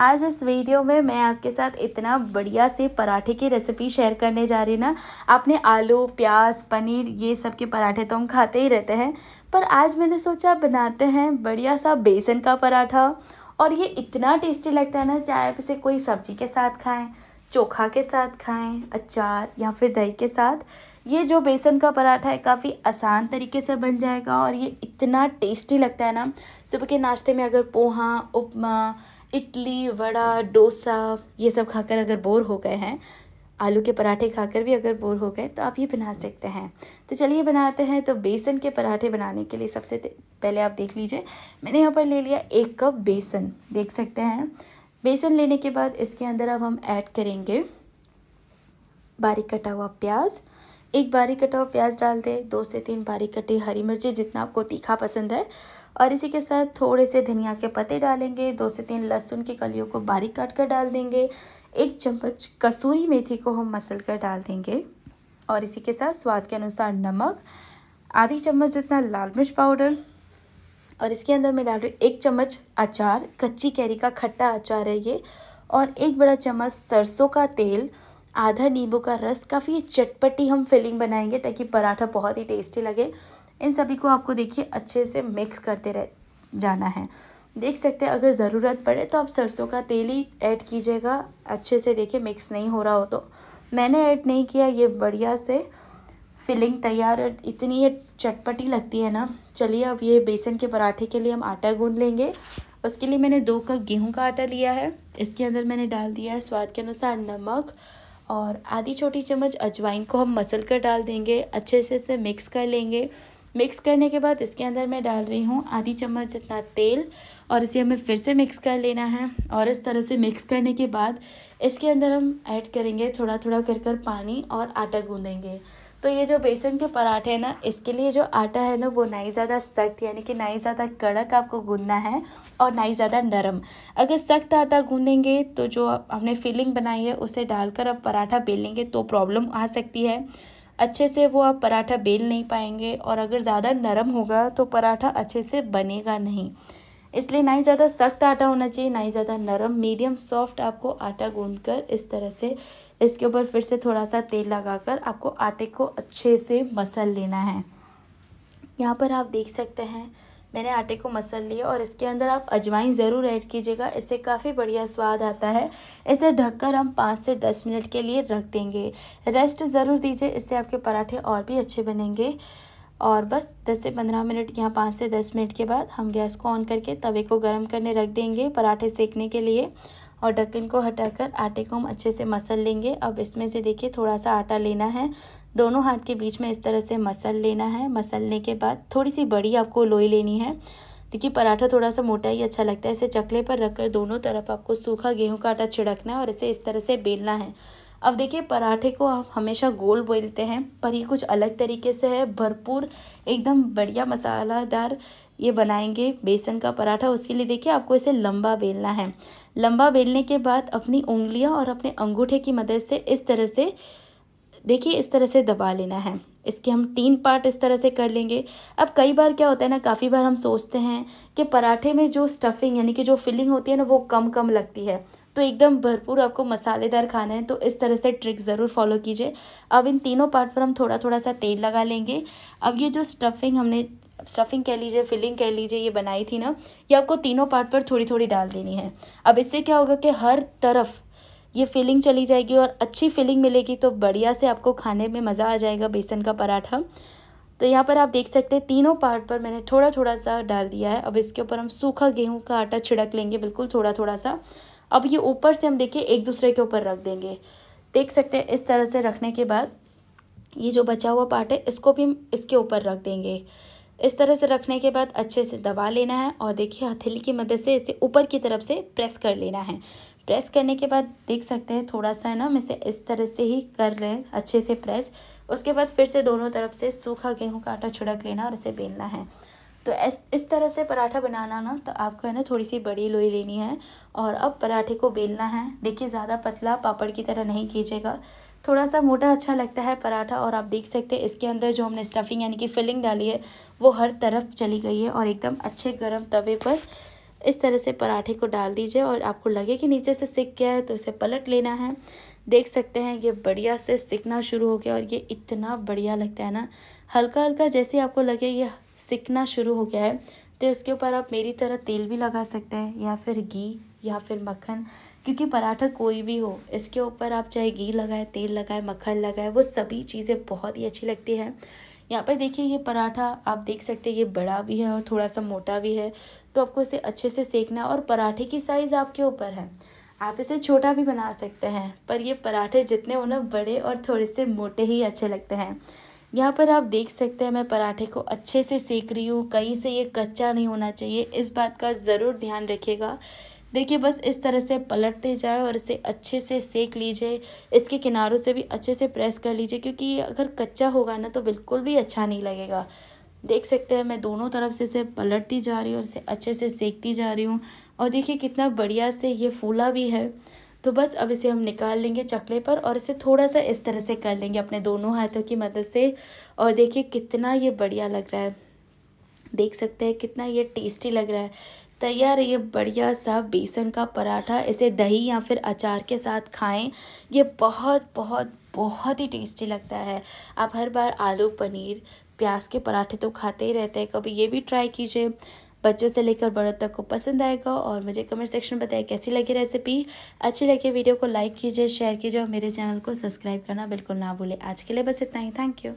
आज इस वीडियो में मैं आपके साथ इतना बढ़िया से पराठे की रेसिपी शेयर करने जा रही ना आपने आलू प्याज पनीर ये सब के पराठे तो हम खाते ही रहते हैं पर आज मैंने सोचा बनाते हैं बढ़िया सा बेसन का पराठा और ये इतना टेस्टी लगता है ना चाहे आप इसे कोई सब्जी के साथ खाएं चोखा के साथ खाएं अचार या फिर दही के साथ ये जो बेसन का पराठा है काफ़ी आसान तरीके से बन जाएगा और ये इतना टेस्टी लगता है ना सुबह के नाश्ते में अगर पोहा उपमा इडली वड़ा डोसा ये सब खाकर अगर बोर हो गए हैं आलू के पराठे खाकर भी अगर बोर हो गए तो आप ये बना सकते हैं तो चलिए बनाते हैं तो बेसन के पराठे बनाने के लिए सबसे पहले आप देख लीजिए मैंने यहाँ पर ले लिया एक कप बेसन देख सकते हैं बेसन लेने के बाद इसके अंदर अब हम ऐड करेंगे बारीक कटा हुआ प्याज एक बारीक कटा हुआ प्याज डाल दें दो से तीन बारीक कटी हरी मिर्ची जितना आपको तीखा पसंद है और इसी के साथ थोड़े से धनिया के पत्ते डालेंगे दो से तीन लहसुन की कलियों को बारीक काट कर डाल देंगे एक चम्मच कसूरी मेथी को हम मसल कर डाल देंगे और इसी के साथ स्वाद के अनुसार नमक आधी चम्मच जितना लाल मिर्च पाउडर और इसके अंदर मैं डाल रही हूँ एक चम्मच अचार कच्ची कैरी का खट्टा अचार है ये और एक बड़ा चम्मच सरसों का तेल आधा नींबू का रस काफ़ी चटपटी हम फिलिंग बनाएंगे ताकि पराठा बहुत ही टेस्टी लगे इन सभी को आपको देखिए अच्छे से मिक्स करते रह जाना है देख सकते हैं अगर ज़रूरत पड़े तो आप सरसों का तेल ही ऐड कीजिएगा अच्छे से देखिए मिक्स नहीं हो रहा हो तो मैंने ऐड नहीं किया ये बढ़िया से फिलिंग तैयार इतनी ये चटपटी लगती है ना चलिए अब ये बेसन के पराठे के लिए हम आटा गूंद लेंगे उसके लिए मैंने दो कप गेहूं का आटा लिया है इसके अंदर मैंने डाल दिया है स्वाद के अनुसार नमक और आधी छोटी चम्मच अजवाइन को हम मसल कर डाल देंगे अच्छे से इसे मिक्स कर लेंगे मिक्स करने के बाद इसके अंदर मैं डाल रही हूँ आधी चम्मच जितना तेल और इसे हमें फिर से मिक्स कर लेना है और इस तरह से मिक्स करने के बाद इसके अंदर हम ऐड करेंगे थोड़ा थोड़ा कर कर पानी और आटा गूँधेंगे तो ये जो बेसन के पराठे हैं ना इसके लिए जो आटा है ना वो ना ही ज़्यादा सख्त यानी कि ना ही ज़्यादा कड़क आपको गूंदना है और ना ही ज़्यादा नरम अगर सख्त आटा गूंदेंगे तो जो हमने फिलिंग बनाई है उसे डालकर आप पराठा बेलेंगे तो प्रॉब्लम आ सकती है अच्छे से वो आप पराठा बेल नहीं पाएंगे और अगर ज़्यादा नरम होगा तो पराठा अच्छे से बनेगा नहीं इसलिए ना ही ज़्यादा सख्त आटा होना चाहिए ना ही ज़्यादा नरम मीडियम सॉफ्ट आपको आटा गूँध कर इस तरह से इसके ऊपर फिर से थोड़ा सा तेल लगाकर आपको आटे को अच्छे से मसल लेना है यहाँ पर आप देख सकते हैं मैंने आटे को मसल लिया और इसके अंदर आप अजवाइन ज़रूर ऐड कीजिएगा इससे काफ़ी बढ़िया स्वाद आता है इसे ढककर हम पाँच से दस मिनट के लिए रख देंगे रेस्ट ज़रूर दीजिए इससे आपके पराठे और भी अच्छे बनेंगे और बस 10 से 15 मिनट यहाँ 5 से 10 मिनट के बाद हम गैस को ऑन करके तवे को गर्म करने रख देंगे पराठे सेकने के लिए और ढक्कन को हटाकर आटे को हम अच्छे से मसल लेंगे अब इसमें से देखिए थोड़ा सा आटा लेना है दोनों हाथ के बीच में इस तरह से मसल लेना है मसलने के बाद थोड़ी सी बड़ी आपको लोई लेनी है देखिए पराठा थोड़ा सा मोटा ही अच्छा लगता है इसे चकले पर रखकर दोनों तरफ आपको सूखा गेहूं का आटा छिड़कना है और इसे इस तरह से बेलना है अब देखिए पराठे को आप हमेशा गोल बोलते हैं पर ये कुछ अलग तरीके से है भरपूर एकदम बढ़िया मसालादार ये बनाएंगे बेसन का पराठा उसके लिए देखिए आपको इसे लंबा बेलना है लंबा बेलने के बाद अपनी उंगलियां और अपने अंगूठे की मदद से इस तरह से देखिए इस तरह से दबा लेना है इसके हम तीन पार्ट इस तरह से कर लेंगे अब कई बार क्या होता है ना काफ़ी बार हम सोचते हैं कि पराठे में जो स्टफिंग यानी कि जो फिलिंग होती है ना वो कम कम लगती है तो एकदम भरपूर आपको मसालेदार खाना है तो इस तरह से ट्रिक ज़रूर फॉलो कीजिए अब इन तीनों पार्ट पर हम थोड़ा थोड़ा सा तेल लगा लेंगे अब ये जो स्टफिंग हमने स्टफिंग कह लीजिए फिलिंग कह लीजिए ये बनाई थी ना ये आपको तीनों पार्ट पर थोड़ी थोड़ी डाल देनी है अब इससे क्या होगा कि हर तरफ ये फिलिंग चली जाएगी और अच्छी फिलिंग मिलेगी तो बढ़िया से आपको खाने में मज़ा आ जाएगा बेसन का पराठा तो यहाँ पर आप देख सकते हैं तीनों पार्ट पर मैंने थोड़ा थोड़ा सा डाल दिया है अब इसके ऊपर हम सूखा गेहूं का आटा छिड़क लेंगे बिल्कुल थोड़ा थोड़ा सा अब ये ऊपर से हम देखिए एक दूसरे के ऊपर रख देंगे देख सकते हैं इस तरह से रखने के बाद ये जो बचा हुआ पार्ट है इसको भी हम इसके ऊपर रख देंगे इस तरह से रखने के बाद अच्छे से दबा लेना है और देखिए हथेली की मदद से इसे ऊपर की तरफ से प्रेस कर लेना है प्रेस करने के बाद देख सकते हैं थोड़ा सा है ना मैं इसे इस तरह से ही कर रहे हैं अच्छे से प्रेस उसके बाद फिर से दोनों तरफ से सूखा गेहूँ का आटा छिड़क लेना और इसे बेलना है तो इस इस तरह से पराठा बनाना ना तो आपको है ना थोड़ी सी बड़ी लोई लेनी है और अब पराठे को बेलना है देखिए ज़्यादा पतला पापड़ की तरह नहीं कीजिएगा थोड़ा सा मोटा अच्छा लगता है पराठा और आप देख सकते हैं इसके अंदर जो हमने स्टफिंग यानी कि फिलिंग डाली है वो हर तरफ चली गई है और एकदम अच्छे गर्म तवे पर इस तरह से पराठे को डाल दीजिए और आपको लगे कि नीचे से सिक गया है तो इसे पलट लेना है देख सकते हैं ये बढ़िया से सिकना शुरू हो गया और ये इतना बढ़िया लगता है ना हल्का हल्का जैसे आपको लगे ये सिकना शुरू हो गया है तो इसके ऊपर आप मेरी तरह तेल भी लगा सकते हैं या फिर घी या फिर मक्खन क्योंकि पराठा कोई भी हो इसके ऊपर आप चाहे घी लगाए तेल लगाए मक्खन लगाए वो सभी चीज़ें बहुत ही अच्छी लगती है यहाँ पर देखिए ये पराठा आप देख सकते हैं ये बड़ा भी है और थोड़ा सा मोटा भी है तो आपको इसे अच्छे से सेकना और पराठे की साइज़ आपके ऊपर है आप इसे छोटा भी बना सकते हैं पर ये पराठे जितने हो ना बड़े और थोड़े से मोटे ही अच्छे लगते हैं यहाँ पर आप देख सकते हैं मैं पराठे को अच्छे से सेक रही हूँ कहीं से ये कच्चा नहीं होना चाहिए इस बात का ज़रूर ध्यान रखिएगा देखिए बस इस तरह से पलटते जाए और इसे अच्छे से सेक लीजिए इसके किनारों से भी अच्छे से प्रेस कर लीजिए क्योंकि ये अगर कच्चा होगा ना तो बिल्कुल भी अच्छा नहीं लगेगा देख सकते हैं मैं दोनों तरफ से इसे पलटती जा रही हूँ और इसे अच्छे से सेकती जा रही हूँ और देखिए कितना बढ़िया से ये फूला भी है तो बस अब इसे हम निकाल लेंगे चकले पर और इसे थोड़ा सा इस तरह से कर लेंगे अपने दोनों हाथों की मदद से और देखिए कितना ये बढ़िया लग रहा है देख सकते हैं कितना ये टेस्टी लग रहा है तैयार है ये बढ़िया सा बेसन का पराठा इसे दही या फिर अचार के साथ खाएं ये बहुत बहुत बहुत ही टेस्टी लगता है आप हर बार आलू पनीर प्याज के पराठे तो खाते ही रहते हैं कभी ये भी ट्राई कीजिए बच्चों से लेकर बड़ों तक को पसंद आएगा और मुझे कमेंट सेक्शन में बताएं कैसी लगी रेसिपी अच्छी लगी वीडियो को लाइक कीजिए शेयर कीजिए और मेरे चैनल को सब्सक्राइब करना बिल्कुल ना भूलें आज के लिए बस इतना ही थैंक यू